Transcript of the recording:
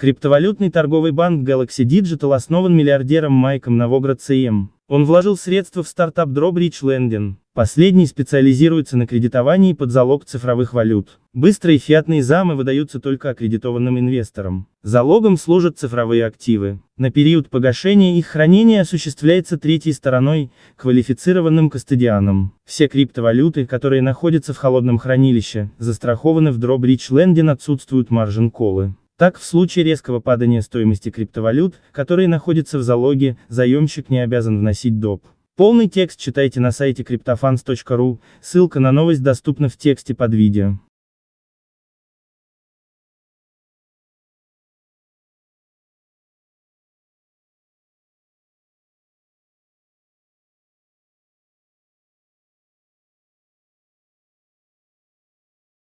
Криптовалютный торговый банк Galaxy Digital основан миллиардером Майком Новоградцем. Он вложил средства в стартап Drawbridge Lending. Последний специализируется на кредитовании под залог цифровых валют. Быстрые фиатные замы выдаются только аккредитованным инвесторам. Залогом служат цифровые активы. На период погашения их хранение осуществляется третьей стороной, квалифицированным кастодианом. Все криптовалюты, которые находятся в холодном хранилище, застрахованы в Drawbridge Lending отсутствуют маржин-колы. Так, в случае резкого падания стоимости криптовалют, которые находятся в залоге, заемщик не обязан вносить доп. Полный текст читайте на сайте cryptofans.ru, ссылка на новость доступна в тексте под видео.